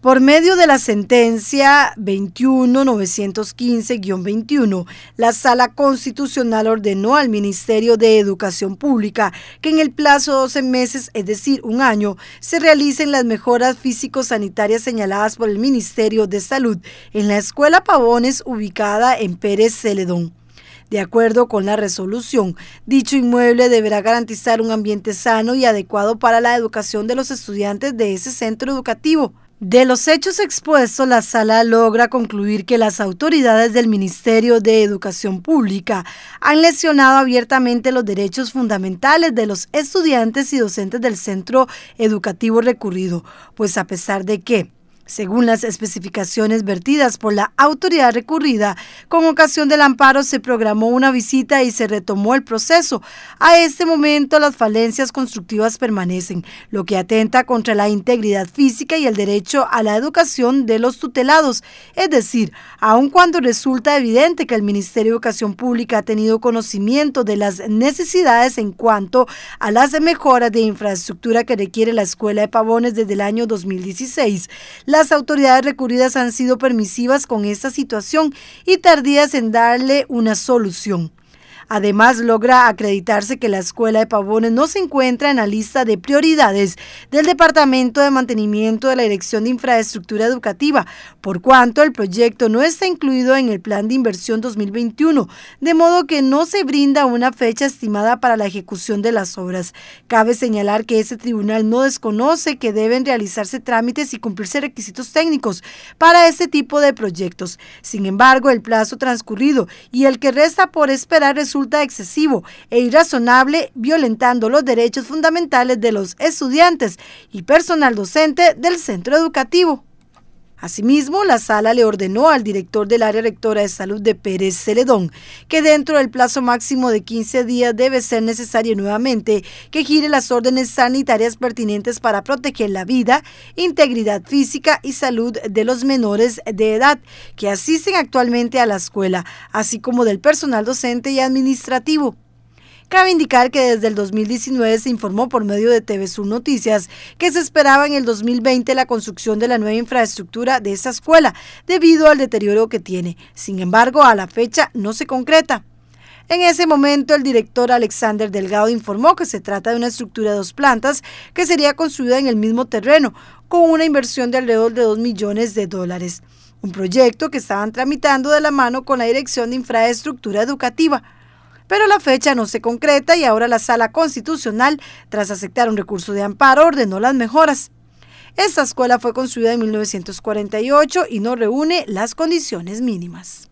Por medio de la sentencia 21915-21, la Sala Constitucional ordenó al Ministerio de Educación Pública que en el plazo de 12 meses, es decir, un año, se realicen las mejoras físico-sanitarias señaladas por el Ministerio de Salud en la Escuela Pavones ubicada en Pérez Celedón. De acuerdo con la resolución, dicho inmueble deberá garantizar un ambiente sano y adecuado para la educación de los estudiantes de ese centro educativo. De los hechos expuestos, la sala logra concluir que las autoridades del Ministerio de Educación Pública han lesionado abiertamente los derechos fundamentales de los estudiantes y docentes del centro educativo recurrido, pues a pesar de que según las especificaciones vertidas por la autoridad recurrida, con ocasión del amparo se programó una visita y se retomó el proceso. A este momento las falencias constructivas permanecen, lo que atenta contra la integridad física y el derecho a la educación de los tutelados. Es decir, aun cuando resulta evidente que el Ministerio de Educación Pública ha tenido conocimiento de las necesidades en cuanto a las mejoras de infraestructura que requiere la Escuela de Pavones desde el año 2016, la las autoridades recurridas han sido permisivas con esta situación y tardías en darle una solución. Además, logra acreditarse que la escuela de Pavones no se encuentra en la lista de prioridades del Departamento de Mantenimiento de la Dirección de Infraestructura Educativa, por cuanto el proyecto no está incluido en el Plan de Inversión 2021, de modo que no se brinda una fecha estimada para la ejecución de las obras. Cabe señalar que ese tribunal no desconoce que deben realizarse trámites y cumplirse requisitos técnicos para este tipo de proyectos. Sin embargo, el plazo transcurrido y el que resta por esperar excesivo e irrazonable, violentando los derechos fundamentales de los estudiantes y personal docente del centro educativo. Asimismo, la sala le ordenó al director del área rectora de salud de Pérez Celedón que dentro del plazo máximo de 15 días debe ser necesario nuevamente que gire las órdenes sanitarias pertinentes para proteger la vida, integridad física y salud de los menores de edad que asisten actualmente a la escuela, así como del personal docente y administrativo. Cabe indicar que desde el 2019 se informó por medio de TV Sur Noticias que se esperaba en el 2020 la construcción de la nueva infraestructura de esa escuela debido al deterioro que tiene. Sin embargo, a la fecha no se concreta. En ese momento, el director Alexander Delgado informó que se trata de una estructura de dos plantas que sería construida en el mismo terreno, con una inversión de alrededor de 2 millones de dólares. Un proyecto que estaban tramitando de la mano con la Dirección de Infraestructura Educativa pero la fecha no se concreta y ahora la Sala Constitucional, tras aceptar un recurso de amparo, ordenó las mejoras. Esta escuela fue construida en 1948 y no reúne las condiciones mínimas.